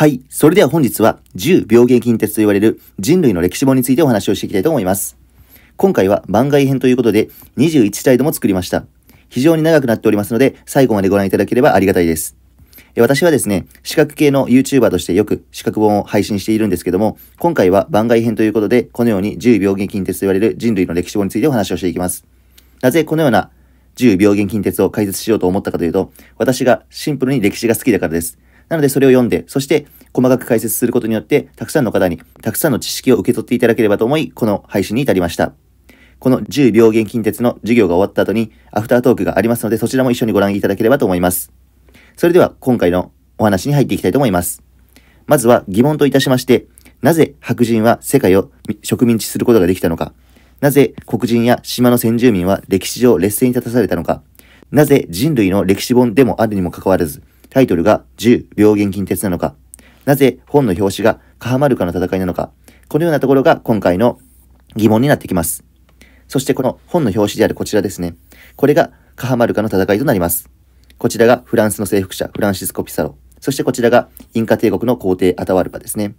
はい。それでは本日は、10病原菌鉄と言われる人類の歴史本についてお話をしていきたいと思います。今回は番外編ということで、21スイドも作りました。非常に長くなっておりますので、最後までご覧いただければありがたいです。私はですね、視覚系の YouTuber としてよく視覚本を配信しているんですけども、今回は番外編ということで、このように10病原菌鉄と言われる人類の歴史本についてお話をしていきます。なぜこのような10病原菌鉄を解説しようと思ったかというと、私がシンプルに歴史が好きだからです。なのでそれを読んで、そして細かく解説することによって、たくさんの方に、たくさんの知識を受け取っていただければと思い、この配信に至りました。この10秒元近鉄の授業が終わった後に、アフタートークがありますので、そちらも一緒にご覧いただければと思います。それでは、今回のお話に入っていきたいと思います。まずは疑問といたしまして、なぜ白人は世界を植民地することができたのか、なぜ黒人や島の先住民は歴史上劣勢に立たされたのか、なぜ人類の歴史本でもあるにもかかわらず、タイトルが10病原菌鉄なのか、なぜ本の表紙がカハマルカの戦いなのか、このようなところが今回の疑問になってきます。そしてこの本の表紙であるこちらですね。これがカハマルカの戦いとなります。こちらがフランスの征服者、フランシスコ・ピサロ。そしてこちらがインカ帝国の皇帝アタワルパですね。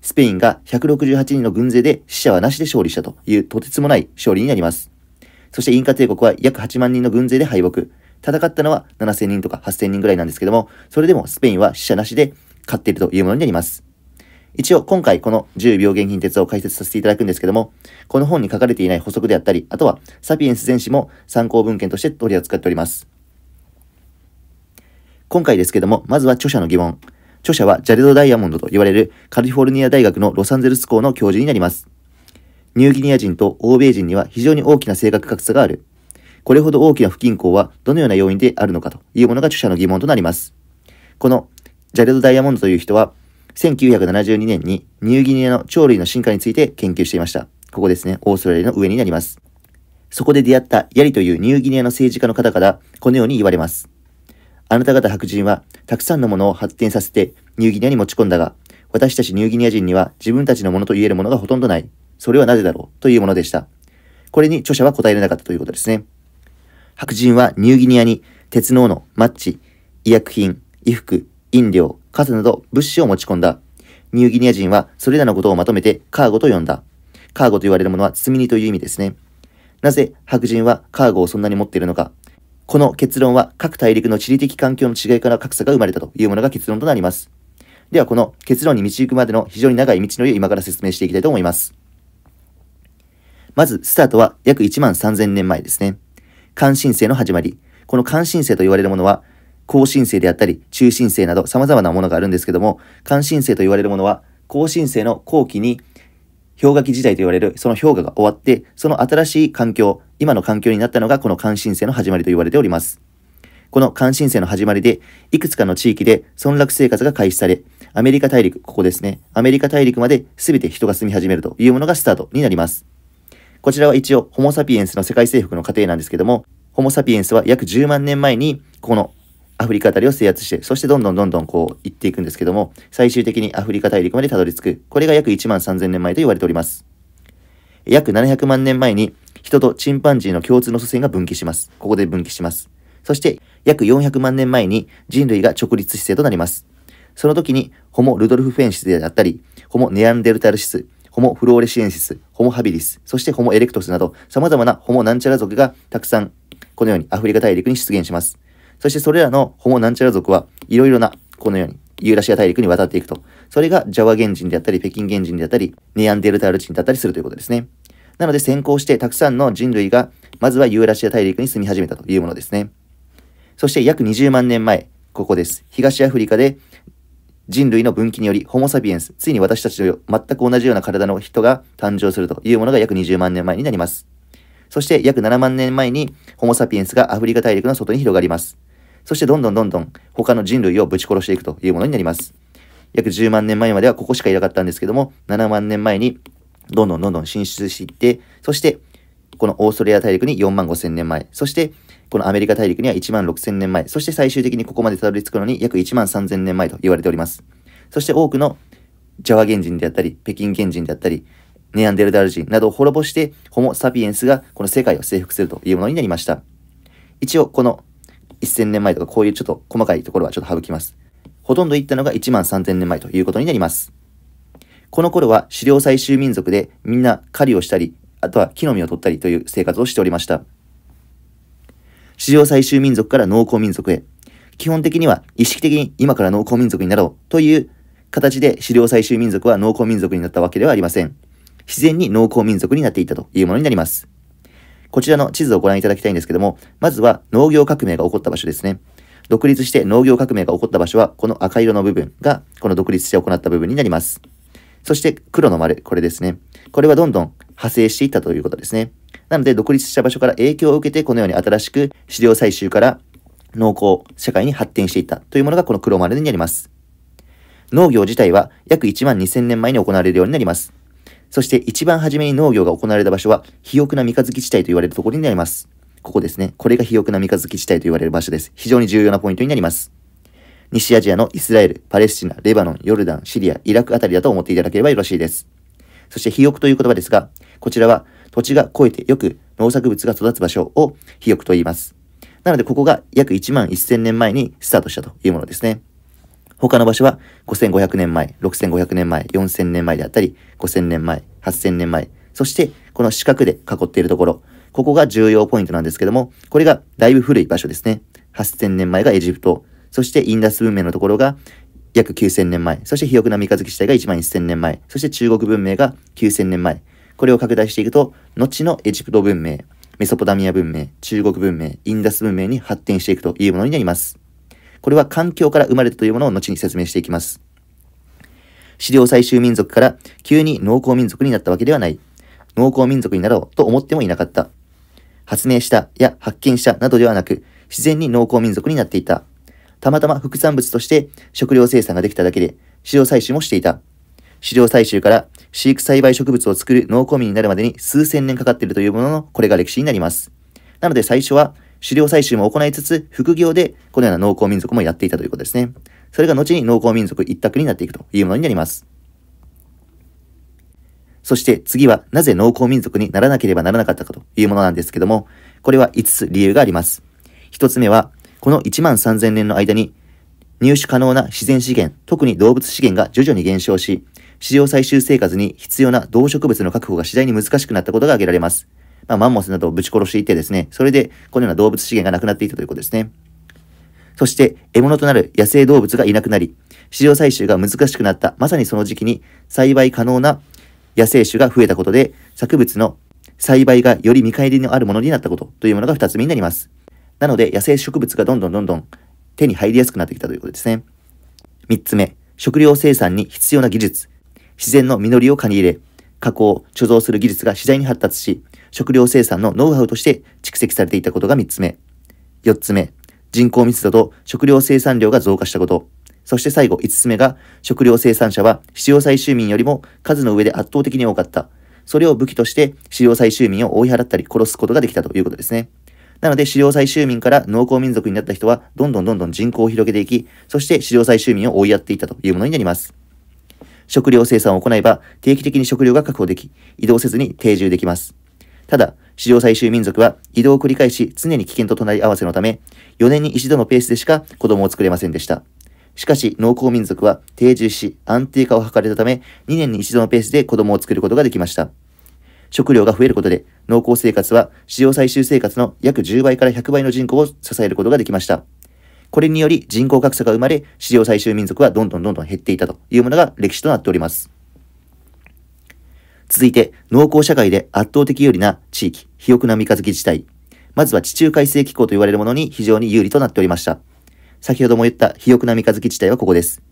スペインが168人の軍勢で死者はなしで勝利したというとてつもない勝利になります。そしてインカ帝国は約8万人の軍勢で敗北。戦ったのは7000人とか8000人ぐらいなんですけども、それでもスペインは死者なしで勝っているというものになります。一応今回この10病原貧鉄を解説させていただくんですけども、この本に書かれていない補足であったり、あとはサピエンス全史も参考文献として取り扱っております。今回ですけども、まずは著者の疑問。著者はジャレド・ダイヤモンドと言われるカリフォルニア大学のロサンゼルス校の教授になります。ニューギニア人と欧米人には非常に大きな性格格差がある。これほど大きな不均衡はどのような要因であるのかというものが著者の疑問となります。このジャレド・ダイヤモンドという人は、1972年にニューギニアの鳥類の進化について研究していました。ここですね、オーストラリアの上になります。そこで出会ったヤリというニューギニアの政治家の方からこのように言われます。あなた方白人はたくさんのものを発展させてニューギニアに持ち込んだが、私たちニューギニア人には自分たちのものと言えるものがほとんどない。それはなぜだろうというものでした。これに著者は答えられなかったということですね。白人はニューギニアに鉄の斧、マッチ、医薬品、衣服、飲料、傘など物資を持ち込んだ。ニューギニア人はそれらのことをまとめてカーゴと呼んだ。カーゴと言われるものは積み荷という意味ですね。なぜ白人はカーゴをそんなに持っているのか。この結論は各大陸の地理的環境の違いから格差が生まれたというものが結論となります。ではこの結論に導くまでの非常に長い道のりを今から説明していきたいと思います。まず、スタートは約1万3000年前ですね。関心性の始まり。この関心性と言われるものは、高進性であったり、中心性など様々なものがあるんですけども、関心性と言われるものは、高進性の後期に氷河期時代と言われるその氷河が終わって、その新しい環境、今の環境になったのがこの関心性の始まりと言われております。この関心性の始まりで、いくつかの地域で村落生活が開始され、アメリカ大陸、ここですね、アメリカ大陸まで全て人が住み始めるというものがスタートになります。こちらは一応、ホモ・サピエンスの世界征服の過程なんですけども、ホモ・サピエンスは約10万年前に、このアフリカあたりを制圧して、そしてどんどんどんどんこう行っていくんですけども、最終的にアフリカ大陸までたどり着く。これが約1万3000年前と言われております。約700万年前に、人とチンパンジーの共通の祖先が分岐します。ここで分岐します。そして、約400万年前に人類が直立姿勢となります。その時に、ホモ・ルドルフフェンシスであったり、ホモ・ネアンデルタルシス、ホモ・フローレシエンシス、ホモ・ハビリス、そしてホモ・エレクトスなど、様々なホモ・なんちゃら族がたくさん、このようにアフリカ大陸に出現します。そしてそれらのホモ・なんちゃら族はいろいろな、このように、ユーラシア大陸に渡っていくと。それがジャワ原人であったり、北京原人であったり、ネアンデルタール人だったりするということですね。なので先行してたくさんの人類が、まずはユーラシア大陸に住み始めたというものですね。そして約20万年前、ここです。東アフリカで人類の分岐により、ホモ・サピエンス、ついに私たちと全く同じような体の人が誕生するというものが約20万年前になります。そして約7万年前に、ホモ・サピエンスがアフリカ大陸の外に広がります。そしてどんどんどんどん他の人類をぶち殺していくというものになります。約10万年前まではここしかいなかったんですけども、7万年前にどんどんどんどん進出していって、そしてこのオーストラリア大陸に4万5千年前、そしてこのアメリカ大陸には1万6000年前、そして最終的にここまでたどり着くのに約1万3000年前と言われております。そして多くのジャワ原人であったり、北京原人であったり、ネアンデルダル人などを滅ぼして、ホモ・サピエンスがこの世界を征服するというものになりました。一応、この1000年前とか、こういうちょっと細かいところはちょっと省きます。ほとんど行ったのが1万3000年前ということになります。この頃は狩猟採集民族でみんな狩りをしたり、あとは木の実を取ったりという生活をしておりました。史上最終民族から農耕民族へ。基本的には意識的に今から農耕民族になろうという形で狩猟最終民族は農耕民族になったわけではありません。自然に農耕民族になっていったというものになります。こちらの地図をご覧いただきたいんですけども、まずは農業革命が起こった場所ですね。独立して農業革命が起こった場所は、この赤色の部分が、この独立して行った部分になります。そして黒の丸、これですね。これはどんどん派生していったということですね。なので、独立した場所から影響を受けて、このように新しく資料採集から農耕社会に発展していったというものがこの黒丸になります。農業自体は約1万2000年前に行われるようになります。そして一番初めに農業が行われた場所は、肥沃な三日月地帯と言われるところになります。ここですね。これが肥沃な三日月地帯と言われる場所です。非常に重要なポイントになります。西アジアのイスラエル、パレスチナ、レバノン、ヨルダン、シリア、イラクあたりだと思っていただければよろしいです。そして肥沃という言葉ですが、こちらは土地が肥えてよく農作物が育つ場所を肥沃と言います。なのでここが約1万1000年前にスタートしたというものですね。他の場所は5500年前、6500年前、4000年前であったり、5000年前、8000年前、そしてこの四角で囲っているところ、ここが重要ポイントなんですけども、これがだいぶ古い場所ですね。8000年前がエジプト、そしてインダス文明のところが約9000年前、そして肥沃な三日月地帯が1万1000年前、そして中国文明が9000年前、これを拡大していくと、後のエジプト文明、メソポタミア文明、中国文明、インダス文明に発展していくというものになります。これは環境から生まれたというものを後に説明していきます。資料採集民族から急に農耕民族になったわけではない。農耕民族になろうと思ってもいなかった。発明したや発見したなどではなく、自然に農耕民族になっていた。たまたま副産物として食料生産ができただけで、資料採集もしていた。飼料採集から飼育栽培植物を作る農耕民になるまでに数千年かかっているというものの、これが歴史になります。なので最初は狩料採集も行いつつ、副業でこのような農耕民族もやっていたということですね。それが後に農耕民族一択になっていくというものになります。そして次はなぜ農耕民族にならなければならなかったかというものなんですけども、これは5つ理由があります。1つ目は、この1万3000年の間に入手可能な自然資源、特に動物資源が徐々に減少し、史上最終生活に必要な動植物の確保が次第に難しくなったことが挙げられます。まあ、マンモスなどをぶち殺していてですね、それでこのような動物資源がなくなっていたということですね。そして、獲物となる野生動物がいなくなり、市場採集が難しくなった、まさにその時期に栽培可能な野生種が増えたことで、作物の栽培がより見返りのあるものになったことというものが2つ目になります。なので、野生植物がどんどんどんどん手に入りやすくなってきたということですね。3つ目、食料生産に必要な技術。自然の実りを借り入れ、加工、貯蔵する技術が次第に発達し、食料生産のノウハウとして蓄積されていたことが3つ目。4つ目、人口密度と食料生産量が増加したこと。そして最後5つ目が、食料生産者は飼料採集民よりも数の上で圧倒的に多かった。それを武器として飼料最終民を追い払ったり殺すことができたということですね。なので、飼料採集民から農耕民族になった人は、どんどんどんどん人口を広げていき、そして飼料採集民を追いやっていったというものになります。食料生産を行えば定期的に食料が確保でき、移動せずに定住できます。ただ、史上最終民族は移動を繰り返し常に危険と隣り合わせのため、4年に一度のペースでしか子供を作れませんでした。しかし、農耕民族は定住し、安定化を図れたため、2年に一度のペースで子供を作ることができました。食料が増えることで、農耕生活は史上最終生活の約10倍から100倍の人口を支えることができました。これにより人口格差が生まれ、史上最終民族はどんどんどんどん減っていたというものが歴史となっております。続いて、農耕社会で圧倒的有利な地域、肥沃な三日月地帯。まずは地中海性気候と言われるものに非常に有利となっておりました。先ほども言った肥沃な三日月地帯はここです。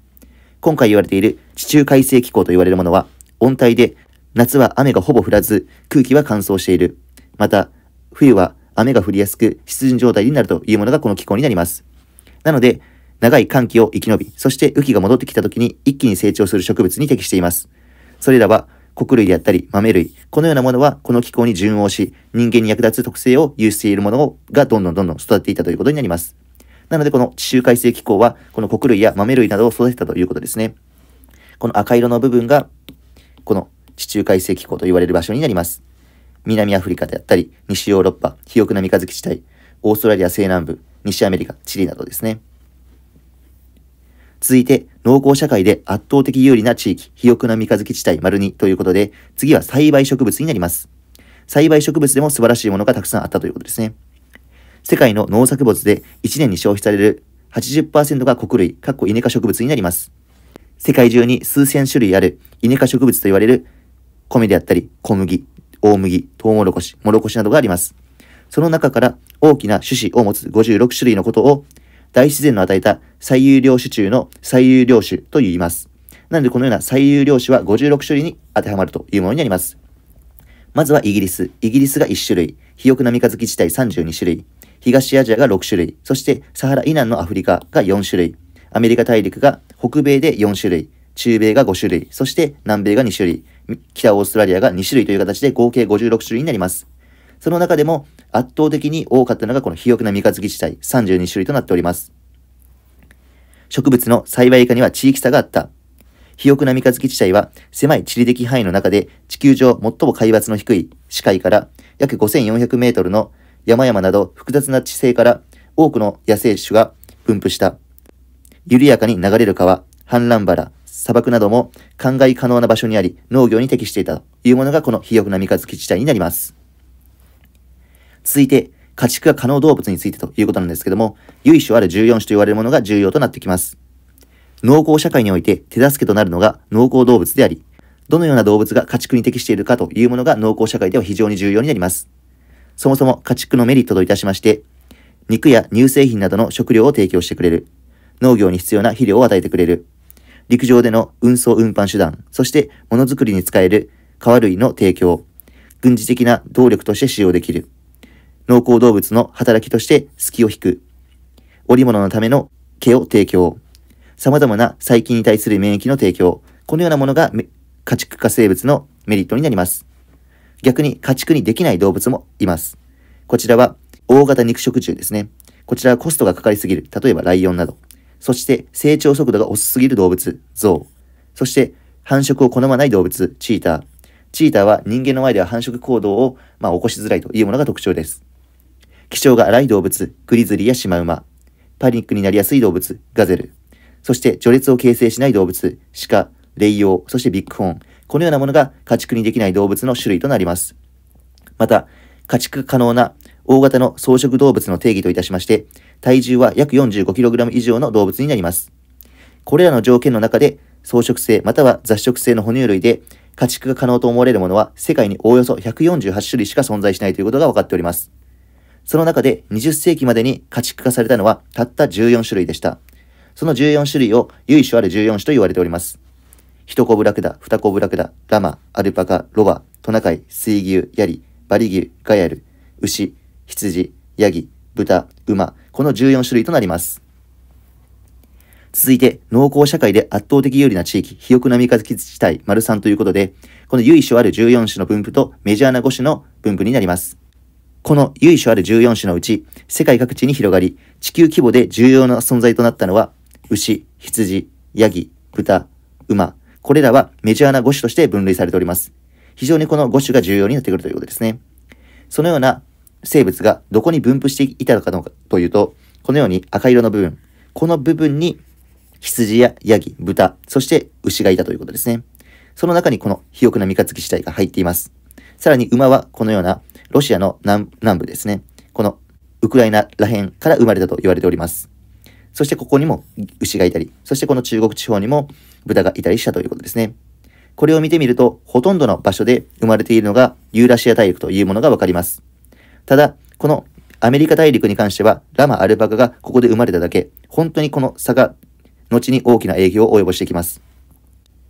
今回言われている地中海性気候と言われるものは、温帯で夏は雨がほぼ降らず空気は乾燥している。また、冬は雨が降りやすく湿潤状態になるというものがこの気候になります。なので、長い寒気を生き延び、そして雨季が戻ってきた時に一気に成長する植物に適しています。それらは、穀類であったり豆類、このようなものはこの気候に順応し、人間に役立つ特性を有しているものがどんどんどんどん育っていたということになります。なのでこの地中海性気候は、この穀類や豆類などを育てたということですね。この赤色の部分が、この地中海性気候と言われる場所になります。南アフリカであったり、西ヨーロッパ、肥沃な三日月地帯、オーストラリア西南部、西アメリカ、チリなどですね。続いて、農耕社会で圧倒的有利な地域、肥沃な三日月地帯丸2ということで、次は栽培植物になります。栽培植物でも素晴らしいものがたくさんあったということですね。世界の農作物で1年に消費される80%が穀類、かっこイネ科植物になります。世界中に数千種類あるイネ科植物と言われる米であったり、小麦、大麦、トウモロコシ、モロコシなどがあります。その中から大きな種子を持つ56種類のことを大自然の与えた最優良種中の最優良種と言います。なのでこのような最優良種は56種類に当てはまるというものになります。まずはイギリス。イギリスが1種類。肥沃な三日月地帯32種類。東アジアが6種類。そしてサハラ以南のアフリカが4種類。アメリカ大陸が北米で4種類。中米が5種類。そして南米が2種類。北オーストラリアが2種類という形で合計56種類になります。その中でも圧倒的に多かったのがこの肥沃な三日月地帯32種類となっております。植物の栽培以下には地域差があった。肥沃な三日月地帯は狭い地理的範囲の中で地球上最も海抜の低い視界から約5400メートルの山々など複雑な地勢から多くの野生種が分布した。緩やかに流れる川、氾濫原、砂漠なども灌漑可能な場所にあり農業に適していたというものがこの肥沃な三日月地帯になります。続いて、家畜が可能動物についてということなんですけども、由緒ある14種と言われるものが重要となってきます。農耕社会において手助けとなるのが農耕動物であり、どのような動物が家畜に適しているかというものが農耕社会では非常に重要になります。そもそも家畜のメリットといたしまして、肉や乳製品などの食料を提供してくれる。農業に必要な肥料を与えてくれる。陸上での運送運搬手段、そしてものづくりに使える川類の提供。軍事的な動力として使用できる。農耕動物の働きとして隙を引く。織物のための毛を提供。様々な細菌に対する免疫の提供。このようなものが家畜化生物のメリットになります。逆に家畜にできない動物もいます。こちらは大型肉食獣ですね。こちらはコストがかかりすぎる。例えばライオンなど。そして成長速度が遅すぎる動物、ゾウ。そして繁殖を好まない動物、チーター。チーターは人間の前では繁殖行動を、まあ、起こしづらいというものが特徴です。気性が荒い動物、グリズリーやシマウマ。パニックになりやすい動物、ガゼル。そして序列を形成しない動物、鹿、レイヨウ、そしてビッグホーン。このようなものが家畜にできない動物の種類となります。また、家畜可能な大型の草食動物の定義といたしまして、体重は約 45kg 以上の動物になります。これらの条件の中で、草食性または雑食性の哺乳類で家畜が可能と思われるものは世界におおよそ148種類しか存在しないということが分かっております。その中で20世紀までに家畜化されたのはたった14種類でした。その14種類を由緒ある14種と言われております。一コブラクダ、二コブラクダ、ラマ、アルパカ、ロバ、トナカイ、水牛、ヤリ、バリ牛、ガヤル、牛、羊、ヤギ、豚、馬、この14種類となります。続いて、農耕社会で圧倒的有利な地域、肥沃な三日月地帯、丸三ということで、この由緒ある14種の分布とメジャーな5種の分布になります。この由緒ある14種のうち、世界各地に広がり、地球規模で重要な存在となったのは、牛、羊、ヤギ、豚、馬、これらはメジャーな5種として分類されております。非常にこの5種が重要になってくるということですね。そのような生物がどこに分布していたのかというと、このように赤色の部分、この部分に羊やヤギ、豚、そして牛がいたということですね。その中にこの肥沃な三日月死体が入っています。さらに馬はこのようなロシアの南部ですね。このウクライナら辺から生まれたと言われております。そしてここにも牛がいたり、そしてこの中国地方にも豚がいたりしたということですね。これを見てみると、ほとんどの場所で生まれているのがユーラシア大陸というものがわかります。ただ、このアメリカ大陸に関しては、ラマ・アルパカがここで生まれただけ、本当にこの差が後に大きな影響を及ぼしてきます。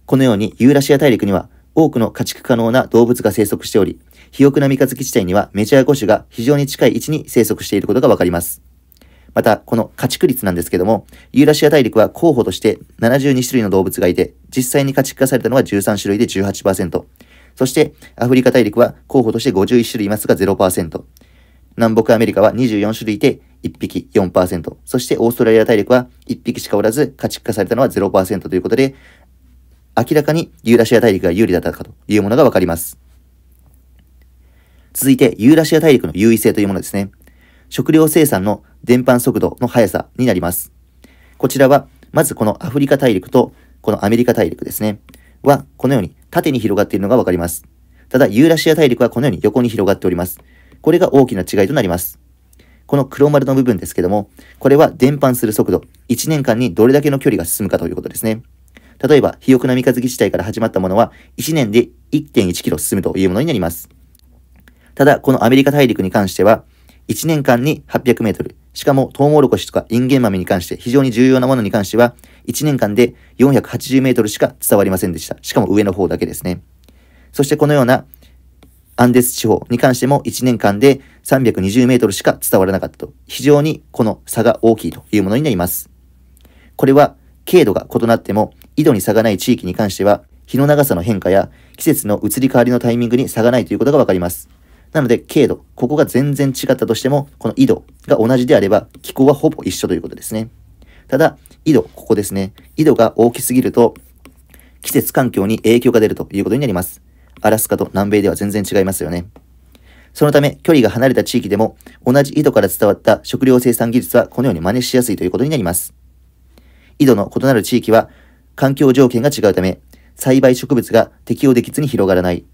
このようにユーラシア大陸には多くの家畜可能な動物が生息しており、肥沃な三日月地帯にはメジャー5種が非常に近い位置に生息していることがわかります。また、この家畜率なんですけども、ユーラシア大陸は候補として72種類の動物がいて、実際に家畜化されたのは13種類で18%。そして、アフリカ大陸は候補として51種類いますが0%。南北アメリカは24種類で1匹4%。そして、オーストラリア大陸は1匹しかおらず、家畜化されたのは0%ということで、明らかにユーラシア大陸が有利だったかというものがわかります。続いて、ユーラシア大陸の優位性というものですね。食料生産の伝播速度の速さになります。こちらは、まずこのアフリカ大陸と、このアメリカ大陸ですね。は、このように縦に広がっているのがわかります。ただ、ユーラシア大陸はこのように横に広がっております。これが大きな違いとなります。この黒丸の部分ですけども、これは伝播する速度、1年間にどれだけの距離が進むかということですね。例えば、肥沃な三日月地帯から始まったものは、1年で1.1キロ進むというものになります。ただ、このアメリカ大陸に関しては、1年間に800メートル。しかも、トウモロコシとかインゲン豆に関して、非常に重要なものに関しては、1年間で480メートルしか伝わりませんでした。しかも上の方だけですね。そしてこのようなアンデス地方に関しても1年間で320メートルしか伝わらなかったと、非常にこの差が大きいというものになります。これは、経度が異なっても、緯度に差がない地域に関しては、日の長さの変化や季節の移り変わりのタイミングに差がないということがわかります。なので、経度、ここが全然違ったとしても、この緯度が同じであれば、気候はほぼ一緒ということですね。ただ、緯度、ここですね。緯度が大きすぎると、季節環境に影響が出るということになります。アラスカと南米では全然違いますよね。そのため、距離が離れた地域でも、同じ緯度から伝わった食料生産技術はこのように真似しやすいということになります。緯度の異なる地域は、環境条件が違うため、栽培植物が適応できずに広がらない。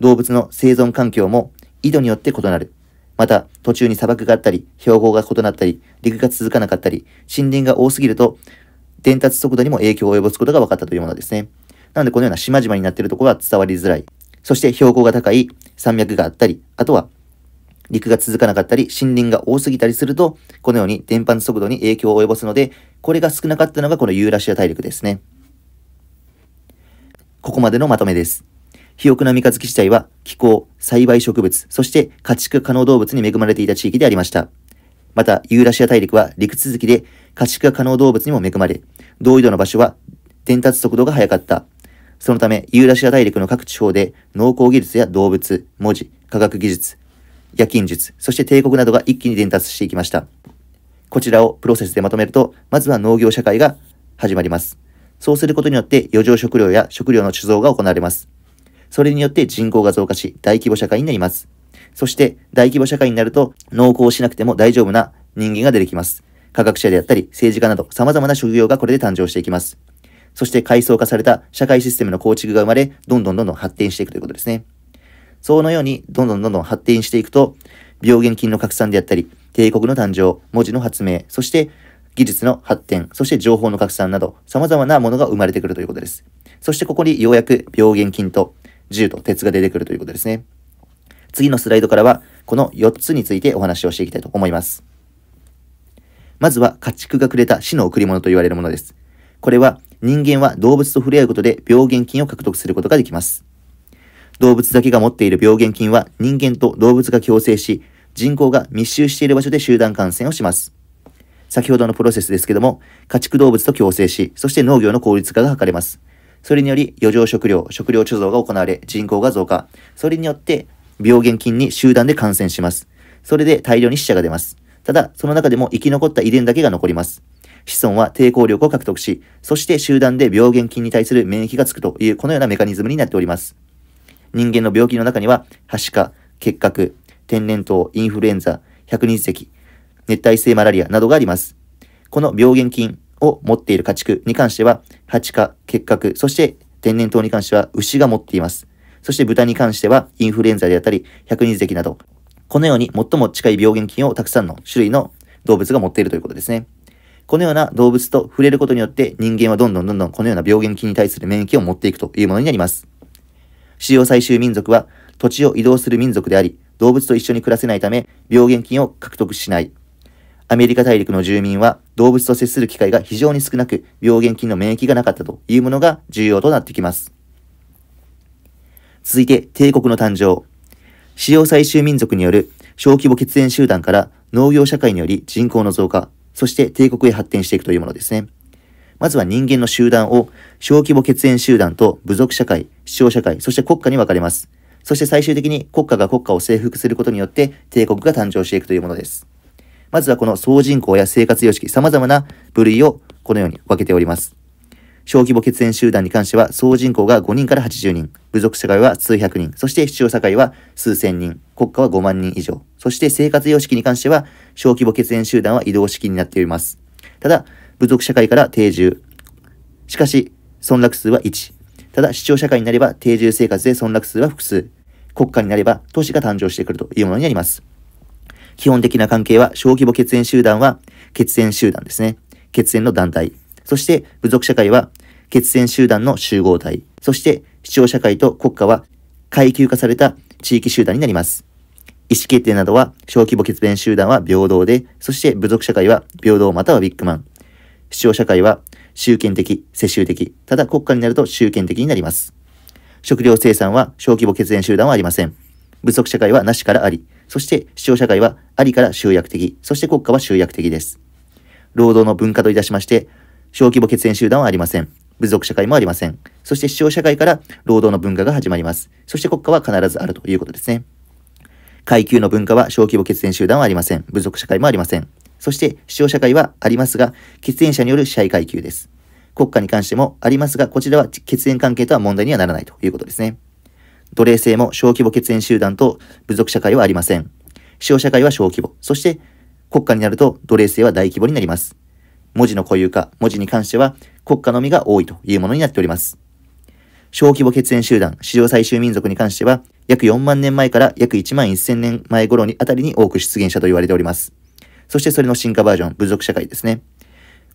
動物の生存環境も緯度によって異なる。また、途中に砂漠があったり、標高が異なったり、陸が続かなかったり、森林が多すぎると、伝達速度にも影響を及ぼすことが分かったというものですね。なので、このような島々になっているところは伝わりづらい。そして、標高が高い山脈があったり、あとは、陸が続かなかったり、森林が多すぎたりすると、このように電波の速度に影響を及ぼすので、これが少なかったのがこのユーラシア大陸ですね。ここまでのまとめです。肥沃な三日月地帯は気候、栽培植物、そして家畜可能動物に恵まれていた地域でありました。また、ユーラシア大陸は陸続きで家畜可能動物にも恵まれ、同緯度の場所は伝達速度が速かった。そのため、ユーラシア大陸の各地方で農耕技術や動物、文字、科学技術、夜勤術、そして帝国などが一気に伝達していきました。こちらをプロセスでまとめると、まずは農業社会が始まります。そうすることによって余剰食料や食料の貯蔵が行われます。それによって人口が増加し、大規模社会になります。そして、大規模社会になると、農耕しなくても大丈夫な人間が出てきます。科学者であったり、政治家など、様々な職業がこれで誕生していきます。そして階層化された社会システムの構築が生まれ、どんどんどんどん発展していくということですね。そのように、どんどんどんどん発展していくと、病原菌の拡散であったり、帝国の誕生、文字の発明、そして技術の発展、そして情報の拡散など、様々なものが生まれてくるということです。そしてここにようやく病原菌と銃と鉄が出てくるということですね。次のスライドからは、この4つについてお話をしていきたいと思います。まずは、家畜がくれた死の贈り物と言われるものです。これは、人間は動物と触れ合うことで病原菌を獲得することができます。動物だけが持っている病原菌は人間と動物が共生し、人口が密集している場所で集団感染をします。先ほどのプロセスですけども、家畜動物と共生し、そして農業の効率化が図れます。それにより余剰食料、食料貯蔵が行われ、人口が増加。それによって病原菌に集団で感染します。それで大量に死者が出ます。ただ、その中でも生き残った遺伝だけが残ります。子孫は抵抗力を獲得し、そして集団で病原菌に対する免疫がつくという、このようなメカニズムになっております。人間の病気の中には、はしか、結核、天然痘、インフルエンザ、百人石、熱帯性マラリアなどがあります。この病原菌、を持っている家畜に関しては、蜂か結核、そして天然痘に関しては牛が持っています。そして豚に関してはインフルエンザであったり、百人石など、このように最も近い病原菌をたくさんの種類の動物が持っているということですね。このような動物と触れることによって人間はどんどんどんどんこのような病原菌に対する免疫を持っていくというものになります。使用採集民族は土地を移動する民族であり、動物と一緒に暮らせないため病原菌を獲得しない。アメリカ大陸の住民は動物と接する機会が非常に少なく、病原菌の免疫がなかったというものが重要となってきます。続いて、帝国の誕生。使用最終民族による小規模血縁集団から農業社会により人口の増加、そして帝国へ発展していくというものですね。まずは人間の集団を小規模血縁集団と部族社会、市長社会、そして国家に分かれます。そして最終的に国家が国家を征服することによって帝国が誕生していくというものです。まずはこの総人口や生活様式、様々な部類をこのように分けております。小規模血縁集団に関しては、総人口が5人から80人、部族社会は数百人、そして市長社会は数千人、国家は5万人以上、そして生活様式に関しては、小規模血縁集団は移動式になっております。ただ、部族社会から定住。しかし、存落数は1。ただ、市長社会になれば定住生活で存落数は複数。国家になれば都市が誕生してくるというものになります。基本的な関係は、小規模血縁集団は、血縁集団ですね。血縁の団体。そして、部族社会は、血縁集団の集合体。そして、市長社会と国家は、階級化された地域集団になります。意思決定などは、小規模血縁集団は平等で、そして部族社会は平等またはビッグマン。市長社会は、集権的、世襲的、ただ国家になると集権的になります。食料生産は小規模血縁集団はありません。部族社会はなしからあり、そして市長社会はありから集約的、そして国家は集約的です。労働の文化といたしまして、小規模血縁集団はありません。部族社会もありません。そして市長社会から労働の文化が始まります。そして国家は必ずあるということですね。階級の文化は小規模血縁集団はありません。部族社会もありません。そして市長社会はありますが、血縁者による支配階級です。国家に関してもありますが、こちらは血縁関係とは問題にはならないということですね。奴隷制も小規模血縁集団と部族社会はありません。使社会は小規模。そして、国家になると奴隷制は大規模になります。文字の固有化、文字に関しては国家のみが多いというものになっております。小規模血縁集団、史上最終民族に関しては、約4万年前から約1万1000年前頃にあたりに多く出現したと言われております。そしてそれの進化バージョン、部族社会ですね。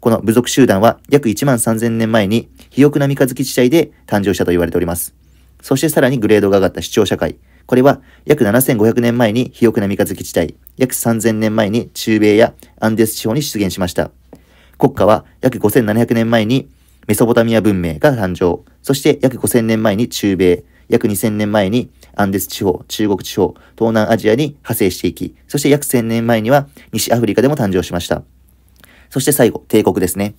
この部族集団は約1万3000年前に肥沃な三日月地帯で誕生したと言われております。そしてさらにグレードが上がった視聴社会、これは約7500年前に肥沃な三日月地帯、約3000年前に中米やアンデス地方に出現しました。国家は約5700年前にメソポタミア文明が誕生、そして約5000年前に中米、約2000年前にアンデス地方、中国地方、東南アジアに派生していき、そして約1000年前には西アフリカでも誕生しました。そして最後、帝国ですね。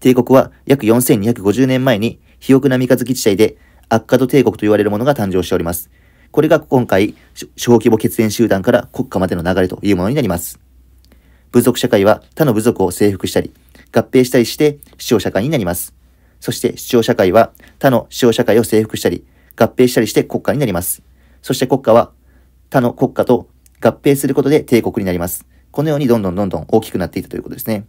帝国は約4250年前に肥沃な三日月地帯でアッカド帝国と言われるものが誕生しております。これが今回、小規模血縁集団から国家までの流れというものになります。部族社会は他の部族を征服したり、合併したりして主張社会になります。そして主張社会は他の主張社会を征服したり、合併したりして国家になります。そして国家は他の国家と合併することで帝国になります。このようにどんどんどんどん大きくなっていたということですね。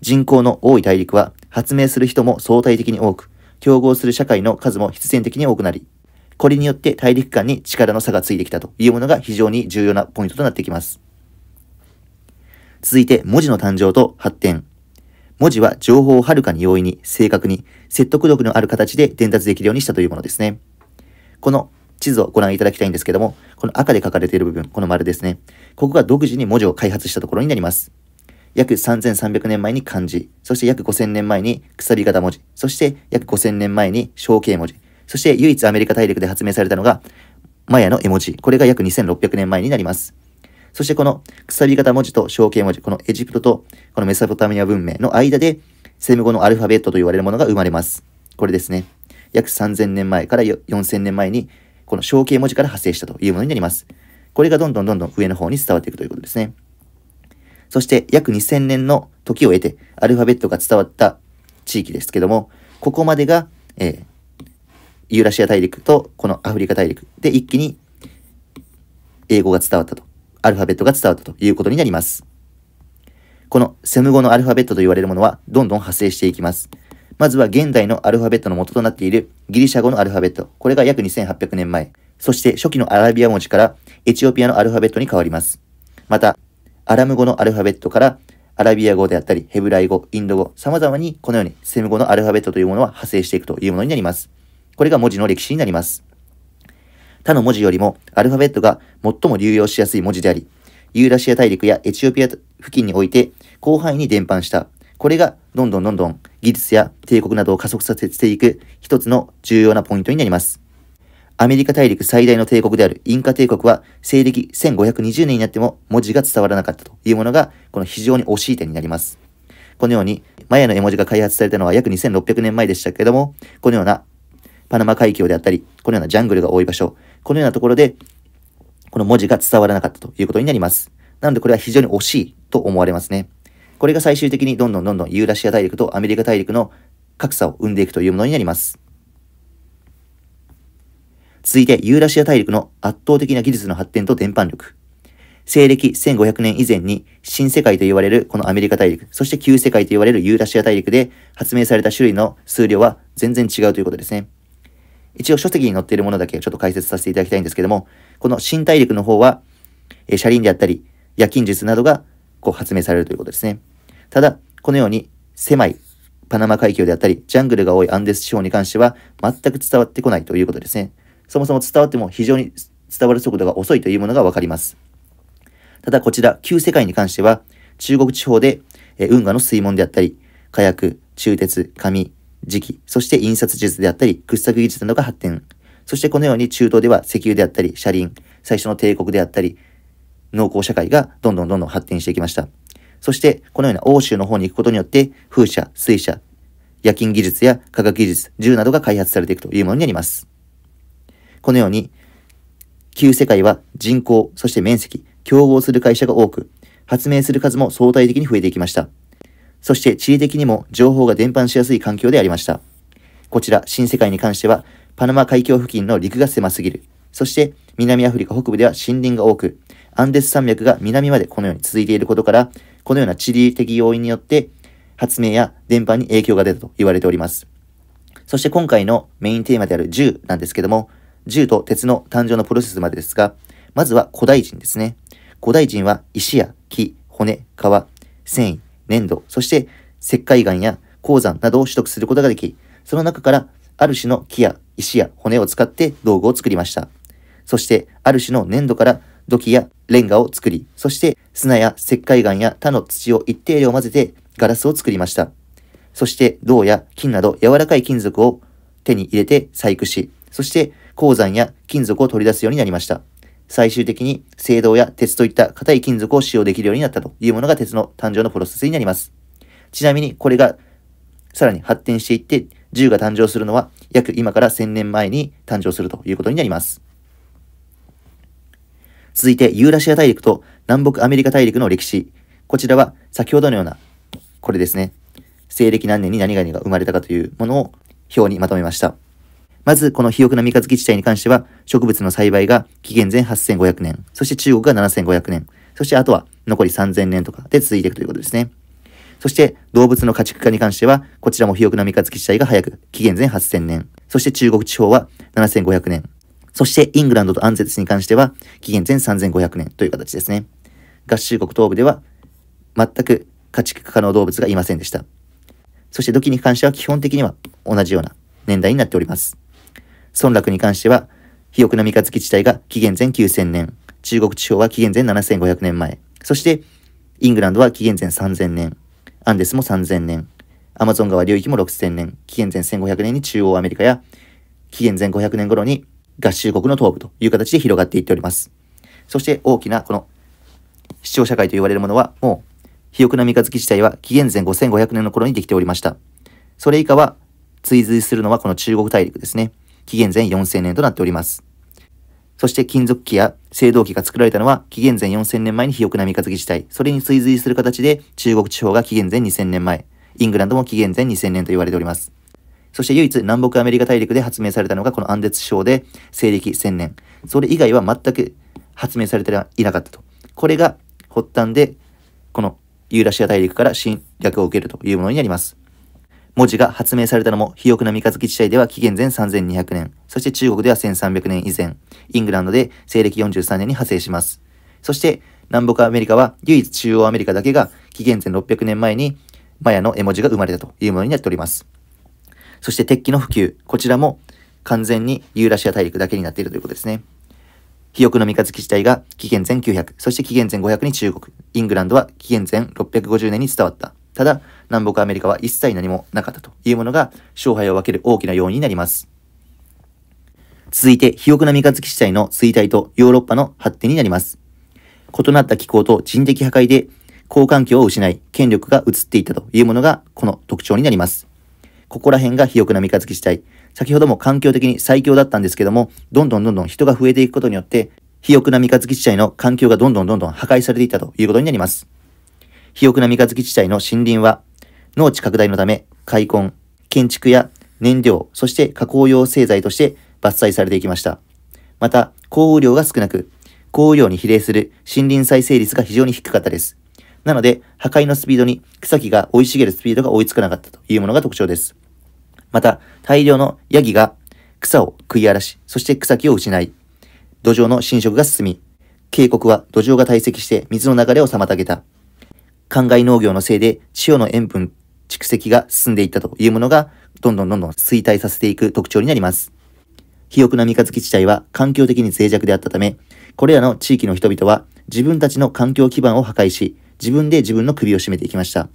人口の多い大陸は発明する人も相対的に多く、競合する社会の数も必然的に多くなり、これによって大陸間に力の差がついてきたというものが非常に重要なポイントとなってきます。続いて、文字の誕生と発展。文字は情報をはるかに容易に、正確に、説得力のある形で伝達できるようにしたというものですね。この地図をご覧いただきたいんですけども、この赤で書かれている部分、この丸ですね。ここが独自に文字を開発したところになります。約3300年前に漢字、そして約5000年前にくさび型文字、そして約5000年前に象形文字、そして唯一アメリカ大陸で発明されたのが、マヤの絵文字。これが約2600年前になります。そしてこのくさび型文字と象形文字、このエジプトとこのメソポタミア文明の間で、セム語のアルファベットと言われるものが生まれます。これですね。約3000年前から4000年前に、この象形文字から派生したというものになります。これがどんどんどんどん上の方に伝わっていくということですね。そして約2000年の時を経て、アルファベットが伝わった地域ですけども、ここまでが、えー、ユーラシア大陸とこのアフリカ大陸で一気に英語が伝わったと、アルファベットが伝わったということになります。このセム語のアルファベットと言われるものはどんどん発生していきます。まずは現代のアルファベットの元となっているギリシャ語のアルファベット。これが約2800年前。そして初期のアラビア文字からエチオピアのアルファベットに変わります。また、アラム語のアルファベットからアラビア語であったり、ヘブライ語、インド語、様々にこのようにセム語のアルファベットというものは派生していくというものになります。これが文字の歴史になります。他の文字よりもアルファベットが最も流用しやすい文字であり、ユーラシア大陸やエチオピア付近において広範囲に伝播した。これがどんどんどんどん技術や帝国などを加速させていく一つの重要なポイントになります。アメリカ大陸最大の帝国であるインカ帝国は西暦1520年になっても文字が伝わらなかったというものがこの非常に惜しい点になります。このようにマヤの絵文字が開発されたのは約2600年前でしたけれども、このようなパナマ海峡であったり、このようなジャングルが多い場所、このようなところで、この文字が伝わらなかったということになります。なのでこれは非常に惜しいと思われますね。これが最終的にどんどんどんどんユーラシア大陸とアメリカ大陸の格差を生んでいくというものになります。続いて、ユーラシア大陸の圧倒的な技術の発展と伝播力。西暦1500年以前に新世界と言われるこのアメリカ大陸、そして旧世界と言われるユーラシア大陸で発明された種類の数量は全然違うということですね。一応書籍に載っているものだけちょっと解説させていただきたいんですけども、この新大陸の方は、え車輪であったり、夜勤術などがこう発明されるということですね。ただ、このように狭いパナマ海峡であったり、ジャングルが多いアンデス地方に関しては全く伝わってこないということですね。そもそも伝わっても非常に伝わる速度が遅いというものがわかります。ただこちら、旧世界に関しては、中国地方で、え運河の水門であったり、火薬、中鉄、紙、時期、そして印刷術であったり、掘削技術などが発展。そしてこのように中東では石油であったり、車輪、最初の帝国であったり、農耕社会がどんどんどんどん発展していきました。そして、このような欧州の方に行くことによって、風車、水車、夜勤技術や科学技術、銃などが開発されていくというものになります。このように、旧世界は人口、そして面積、競合する会社が多く、発明する数も相対的に増えていきました。そして地理的にも情報が伝播しやすい環境でありました。こちら、新世界に関しては、パナマ海峡付近の陸が狭すぎる。そして、南アフリカ北部では森林が多く、アンデス山脈が南までこのように続いていることから、このような地理的要因によって、発明や伝播に影響が出たと言われております。そして今回のメインテーマである銃なんですけども、銃と鉄の誕生のプロセスまでですが、まずは古代人ですね。古代人は石や木、骨、皮、繊維、粘土、そして石灰岩や鉱山などを取得することができ、その中からある種の木や石や骨を使って道具を作りました。そしてある種の粘土から土器やレンガを作り、そして砂や石灰岩や他の土を一定量混ぜてガラスを作りました。そして銅や金など柔らかい金属を手に入れて細工し、そして鉱山や金属を取り出すようになりました。最終的に青銅や鉄といった硬い金属を使用できるようになったというものが鉄の誕生のプロセスになります。ちなみにこれがさらに発展していって銃が誕生するのは約今から1000年前に誕生するということになります。続いてユーラシア大陸と南北アメリカ大陸の歴史。こちらは先ほどのような、これですね。西暦何年に何々が生まれたかというものを表にまとめました。まず、この肥沃な三日月地帯に関しては、植物の栽培が紀元前8500年、そして中国が7500年、そしてあとは残り3000年とかで続いていくということですね。そして動物の家畜化に関しては、こちらも肥沃な三日月地帯が早く、紀元前8000年。そして中国地方は7500年。そしてイングランドとアンゼルスに関しては、紀元前3500年という形ですね。合衆国東部では、全く家畜化可能動物がいませんでした。そして土器に関しては基本的には同じような年代になっております。村落に関しては、肥沃な三日月地帯が紀元前9000年、中国地方は紀元前7500年前、そしてイングランドは紀元前3000年、アンデスも3000年、アマゾン川流域も6000年、紀元前1500年に中央アメリカや、紀元前500年頃に合衆国の東部という形で広がっていっております。そして大きなこの視聴社会と言われるものはもう肥沃な三日月地帯は紀元前5500年の頃にできておりました。それ以下は追随するのはこの中国大陸ですね。紀元前4000年となっております。そして金属器や青銅器が作られたのは紀元前4000年前に肥沃な三日月時代、それに追随する形で中国地方が紀元前2000年前、イングランドも紀元前2000年と言われております。そして唯一南北アメリカ大陸で発明されたのがこのアンデス省で西暦1000年。それ以外は全く発明されていなかったと。これが発端で、このユーラシア大陸から侵略を受けるというものになります。文字が発明されたのも、肥沃な三日月地帯では紀元前3200年、そして中国では1300年以前、イングランドで西暦43年に派生します。そして、南北アメリカは唯一中央アメリカだけが紀元前600年前にマヤの絵文字が生まれたというものになっております。そして鉄器の普及、こちらも完全にユーラシア大陸だけになっているということですね。肥沃の三日月地帯が紀元前900、そして紀元前500に中国、イングランドは紀元前650年に伝わった。ただ、南北アメリカは一切何もなかったというものが勝敗を分ける大きな要因になります。続いて、肥沃な三日月地帯の衰退とヨーロッパの発展になります。異なった気候と人的破壊で好環境を失い、権力が移っていたというものがこの特徴になります。ここら辺が肥沃な三日月地帯。先ほども環境的に最強だったんですけども、どんどんどんどん人が増えていくことによって、肥沃な三日月地帯の環境がどんどんどんどん破壊されていったということになります。肥沃な三日月地帯の森林は農地拡大のため、開墾、建築や燃料、そして加工用製材として伐採されていきました。また、降雨量が少なく、降雨量に比例する森林再生率が非常に低かったです。なので、破壊のスピードに草木が生い茂るスピードが追いつかなかったというものが特徴です。また、大量のヤギが草を食い荒らし、そして草木を失い、土壌の侵食が進み、渓谷は土壌が堆積して水の流れを妨げた。灌漑農業のせいで、地表の塩分蓄積が進んでいったというものが、どんどんどんどん衰退させていく特徴になります。肥沃な三日月地帯は環境的に脆弱であったため、これらの地域の人々は自分たちの環境基盤を破壊し、自分で自分の首を絞めていきました。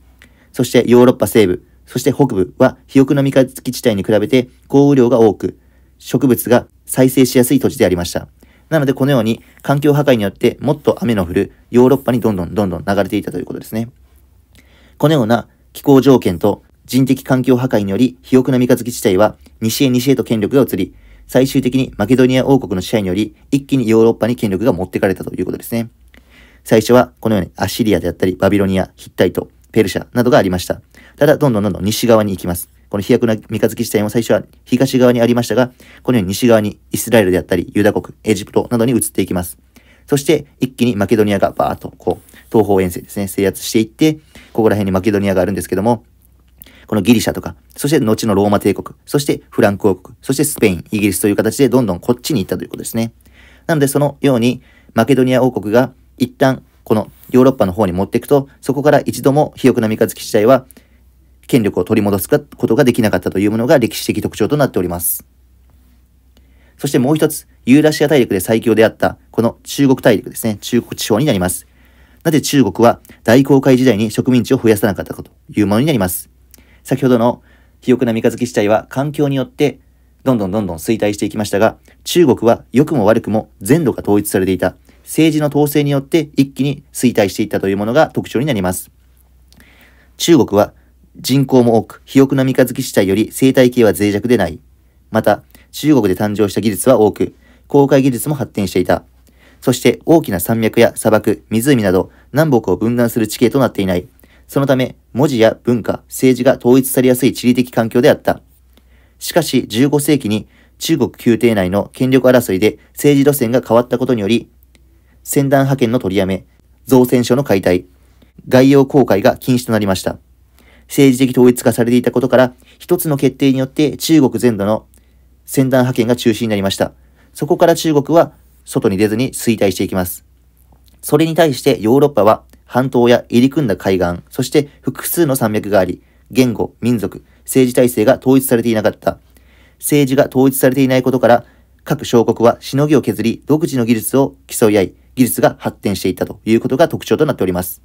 そしてヨーロッパ西部、そして北部は肥沃な三日月地帯に比べて豪雨量が多く、植物が再生しやすい土地でありました。なのでこのように環境破壊によってもっと雨の降るヨーロッパにどんどんどんどん流れていたということですね。このような気候条件と人的環境破壊により、肥沃な三日月地帯は西へ西へと権力が移り、最終的にマケドニア王国の支配により、一気にヨーロッパに権力が持ってかれたということですね。最初はこのようにアシリアであったり、バビロニア、ヒッタイト、ペルシャなどがありました。ただ、どんどんどんどん西側に行きます。この飛躍な三日月地帯も最初は東側にありましたが、このように西側にイスラエルであったり、ユダ国、エジプトなどに移っていきます。そして一気にマケドニアがバーっとこう、東方遠征ですね、制圧していって、ここら辺にマケドニアがあるんですけども、このギリシャとか、そして後のローマ帝国、そしてフランク王国、そしてスペイン、イギリスという形でどんどんこっちに行ったということですね。なのでそのように、マケドニア王国が一旦このヨーロッパの方に持っていくと、そこから一度も肥沃な三日月時代は権力を取り戻すことができなかったというものが歴史的特徴となっております。そしてもう一つ、ユーラシア大陸で最強であった、この中国大陸ですね、中国地方になります。なぜ中国は大航海時代に植民地を増やさなかったかというものになります。先ほどの肥沃な三日月地帯は環境によってどんどんどんどん衰退していきましたが、中国は良くも悪くも全土が統一されていた、政治の統制によって一気に衰退していったというものが特徴になります。中国は人口も多く、肥沃な三日月地帯より生態系は脆弱でない。また、中国で誕生した技術は多く、航海技術も発展していた。そして大きな山脈や砂漠、湖など南北を分断する地形となっていない。そのため、文字や文化、政治が統一されやすい地理的環境であった。しかし、15世紀に中国宮廷内の権力争いで政治路線が変わったことにより、船団派遣の取りやめ、造船所の解体、外洋航海が禁止となりました。政治的統一化されていたことから、一つの決定によって中国全土の船団派遣が中心になりました。そこから中国は外に出ずに衰退していきます。それに対してヨーロッパは半島や入り組んだ海岸、そして複数の山脈があり、言語、民族、政治体制が統一されていなかった。政治が統一されていないことから、各小国はしのぎを削り、独自の技術を競い合い、技術が発展していったということが特徴となっております。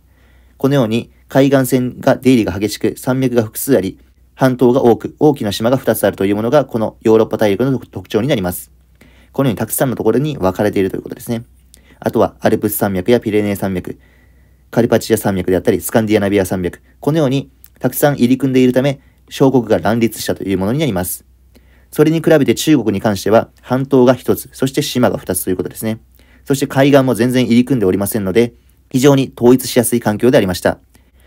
このように、海岸線が出入りが激しく、山脈が複数あり、半島が多く、大きな島が2つあるというものが、このヨーロッパ大陸の特徴になります。このようにたくさんのところに分かれているということですね。あとは、アルプス山脈やピレネー山脈、カルパチア山脈であったり、スカンディアナビア山脈、このようにたくさん入り組んでいるため、小国が乱立したというものになります。それに比べて中国に関しては、半島が1つ、そして島が2つということですね。そして海岸も全然入り組んでおりませんので、非常に統一しやすい環境でありました。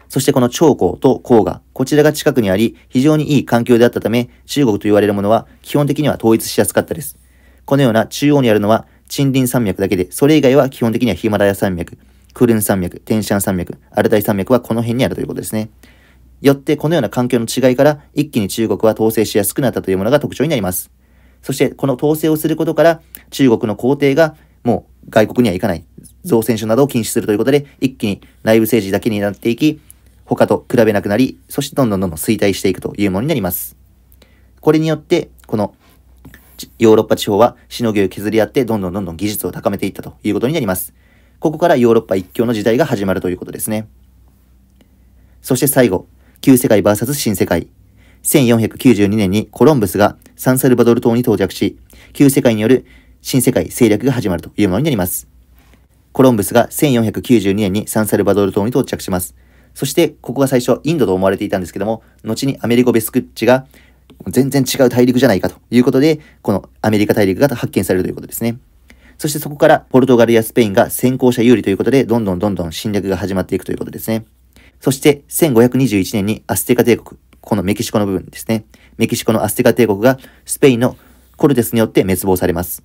そしてこの長江と黄河、こちらが近くにあり、非常にいい環境であったため、中国と言われるものは基本的には統一しやすかったです。このような中央にあるのは、沈林山脈だけで、それ以外は基本的にはヒマラヤ山脈、クルン山脈、天シャン山脈、アルタイ山脈はこの辺にあるということですね。よってこのような環境の違いから一気に中国は統制しやすくなったというものが特徴になります。そしてこの統制をすることから中国の皇帝がもう外国には行かない、造船所などを禁止するということで一気に内部政治だけになっていき、他と比べなくなり、そしてどんどんどんどん衰退していくというものになります。これによって、このヨーロッパ地方はしのぎを削り合ってどんどんどんどん技術を高めていったということになります。ここからヨーロッパ一強の時代が始まるということですね。そして最後、旧世界 VS 新世界。1492年にコロンブスがサンサルバドル島に到着し、旧世界による新世界政略が始まるというものになります。コロンブスが1492年にサンサルバドル島に到着します。そして、ここが最初、インドと思われていたんですけども、後にアメリコ・ベスクッチが、全然違う大陸じゃないかということで、このアメリカ大陸が発見されるということですね。そしてそこからポルトガルやスペインが先行者有利ということで、どんどんどんどん侵略が始まっていくということですね。そして1521年にアステカ帝国、このメキシコの部分ですね。メキシコのアステカ帝国がスペインのコルテスによって滅亡されます。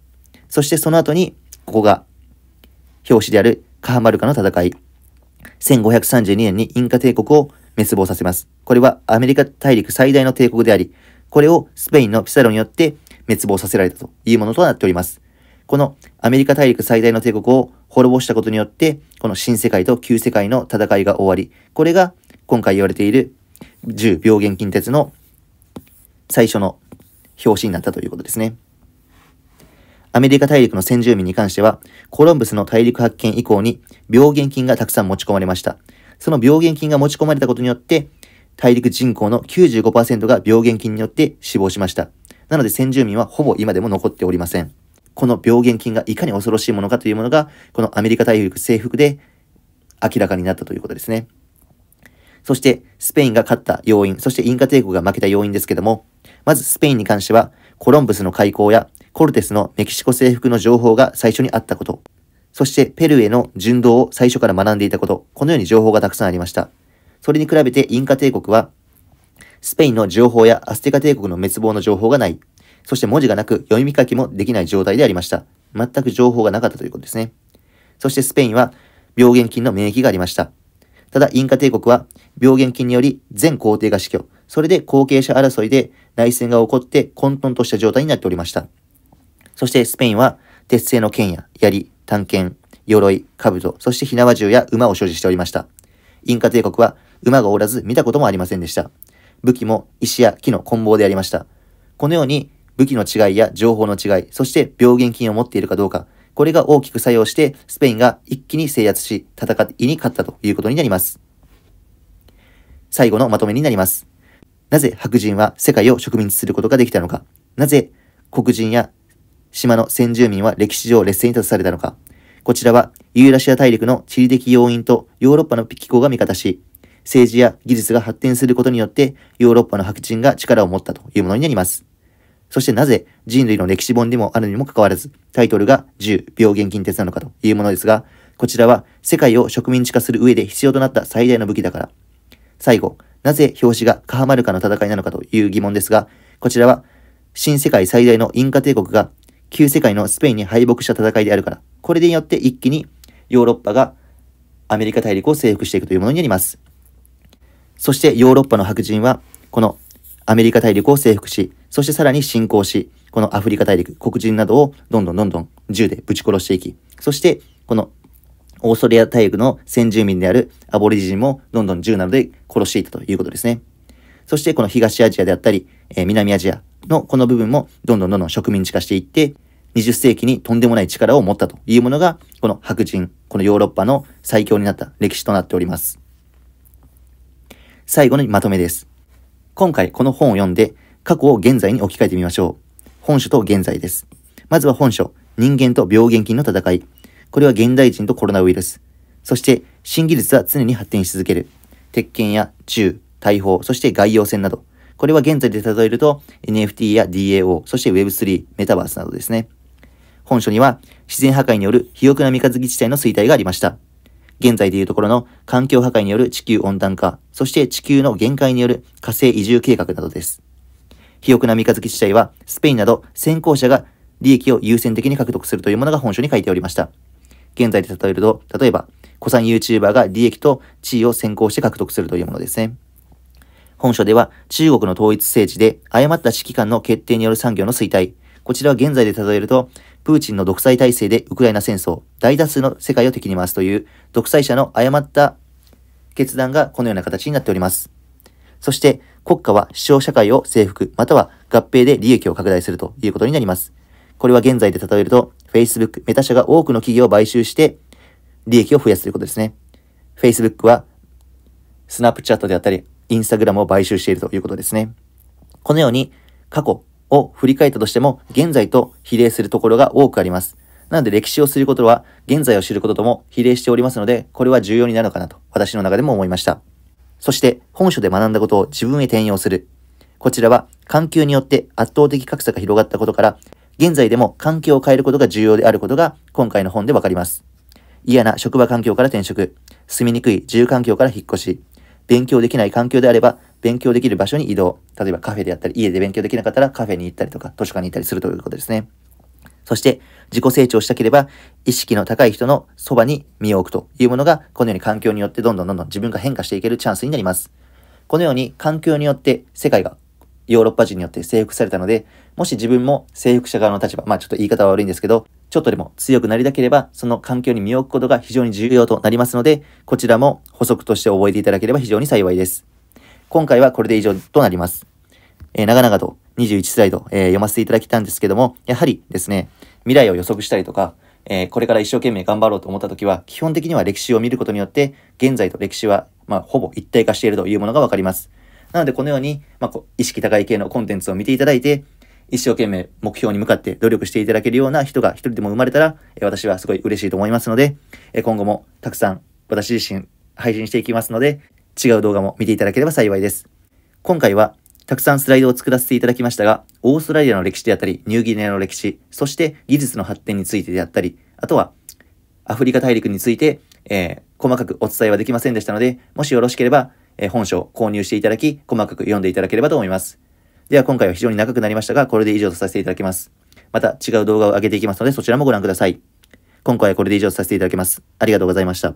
そしてその後に、ここが表紙であるカハマルカの戦い。1532年にインカ帝国を滅亡させます。これはアメリカ大陸最大の帝国であり、これをスペインのピサロによって滅亡させられたというものとなっております。このアメリカ大陸最大の帝国を滅ぼしたことによって、この新世界と旧世界の戦いが終わり、これが今回言われている10病原菌鉄の最初の表紙になったということですね。アメリカ大陸の先住民に関しては、コロンブスの大陸発見以降に病原菌がたくさん持ち込まれました。その病原菌が持ち込まれたことによって、大陸人口の95%が病原菌によって死亡しました。なので先住民はほぼ今でも残っておりません。この病原菌がいかに恐ろしいものかというものが、このアメリカ大陸征服で明らかになったということですね。そして、スペインが勝った要因、そしてインカ帝国が負けた要因ですけども、まずスペインに関しては、コロンブスの開港やコルテスのメキシコ征服の情報が最初にあったこと、そしてペルーへの順道を最初から学んでいたこと、このように情報がたくさんありました。それに比べてインカ帝国は、スペインの情報やアステカ帝国の滅亡の情報がない、そして文字がなく読み書きもできない状態でありました。全く情報がなかったということですね。そしてスペインは病原菌の免疫がありました。ただ、インカ帝国は病原菌により全皇帝が死去、それで後継者争いで内戦が起こって混沌とした状態になっておりました。そしてスペインは鉄製の剣や槍、探検、鎧、兜、そして火縄銃や馬を所持しておりました。インカ帝国は馬がおらず見たこともありませんでした。武器も石や木の棍棒でありました。このように武器の違いや情報の違い、そして病原菌を持っているかどうか、これが大きく作用してスペインが一気に制圧し、戦いに勝ったということになります。最後のまとめになります。なぜ白人は世界を植民地することができたのか。なぜ黒人や島の先住民は歴史上劣勢に立たされたのか。こちらはユーラシア大陸の地理的要因とヨーロッパの気候が味方し、政治や技術が発展することによってヨーロッパの白人が力を持ったというものになります。そしてなぜ人類の歴史本でもあるにもかかわらず、タイトルが銃、病原近鉄なのかというものですが、こちらは世界を植民地化する上で必要となった最大の武器だから。最後、なぜ表紙がカハマルカの戦いなのかという疑問ですが、こちらは新世界最大のインカ帝国が旧世界のスペインに敗北した戦いであるから、これによって一気にヨーロッパがアメリカ大陸を征服していくというものになります。そしてヨーロッパの白人は、このアメリカ大陸を征服し、そしてさらに侵攻し、このアフリカ大陸、黒人などをどんどんどんどん銃でぶち殺していき、そしてこのオーストリア大陸の先住民であるアボリジンもどんどん銃などで殺していたということですね。そしてこの東アジアであったり、えー、南アジア、のこの部分もどんどんどんどん植民地化していって、20世紀にとんでもない力を持ったというものが、この白人、このヨーロッパの最強になった歴史となっております。最後にまとめです。今回この本を読んで、過去を現在に置き換えてみましょう。本書と現在です。まずは本書、人間と病原菌の戦い。これは現代人とコロナウイルス。そして、新技術は常に発展し続ける。鉄拳や銃、大砲、そして外洋船など、これは現在で例えると NFT や DAO、そして Web3、メタバースなどですね。本書には自然破壊による肥沃な三日月地帯の衰退がありました。現在でいうところの環境破壊による地球温暖化、そして地球の限界による火星移住計画などです。肥沃な三日月地帯はスペインなど先行者が利益を優先的に獲得するというものが本書に書いておりました。現在で例えると、例えば、古参 YouTuber が利益と地位を先行して獲得するというものですね。本書では中国の統一政治で誤った指揮官の決定による産業の衰退、こちらは現在で例えると、プーチンの独裁体制でウクライナ戦争、大多数の世界を敵に回すという独裁者の誤った決断がこのような形になっております。そして、国家は市場社会を征服、または合併で利益を拡大するということになります。これは現在で例えると、Facebook、メタ社が多くの企業を買収して、利益を増やすということですね。Facebook は、スナップチャットであったり、インスタグラムを買収しているということですね。このように過去を振り返ったとしても現在と比例するところが多くあります。なので歴史を知ることは現在を知ることとも比例しておりますので、これは重要になるのかなと私の中でも思いました。そして本書で学んだことを自分へ転用する。こちらは環境によって圧倒的格差が広がったことから、現在でも環境を変えることが重要であることが今回の本でわかります。嫌な職場環境から転職、住みにくい自由環境から引っ越し、勉強できない環境であれば、勉強できる場所に移動。例えばカフェであったり、家で勉強できなかったらカフェに行ったりとか、図書館に行ったりするということですね。そして、自己成長したければ、意識の高い人のそばに身を置くというものが、このように環境によってどんどんどんどん自分が変化していけるチャンスになります。このように環境によって世界がヨーロッパ人によって征服されたので、もし自分も征服者側の立場、まあちょっと言い方は悪いんですけど、ちょっとでも強くなりたければ、その環境に身を置くことが非常に重要となりますので、こちらも補足として覚えていただければ非常に幸いです。今回はこれで以上となります。えー、長々と21スライド、えー、読ませていただきたんですけども、やはりですね、未来を予測したりとか、えー、これから一生懸命頑張ろうと思った時は、基本的には歴史を見ることによって、現在と歴史は、まあ、ほぼ一体化しているというものがわかります。なので、このように、まあ、意識高い系のコンテンツを見ていただいて、一生懸命目標に向かって努力していただけるような人が一人でも生まれたら、え私はすごい嬉しいと思いますので、え今後もたくさん私自身配信していきますので、違う動画も見ていただければ幸いです。今回はたくさんスライドを作らせていただきましたが、オーストラリアの歴史であったり、ニューギニアの歴史、そして技術の発展についてであったり、あとはアフリカ大陸について、えー、細かくお伝えはできませんでしたので、もしよろしければ、えー、本書を購入していただき、細かく読んでいただければと思います。では今回は非常に長くなりましたが、これで以上とさせていただきます。また違う動画を上げていきますので、そちらもご覧ください。今回はこれで以上とさせていただきます。ありがとうございました。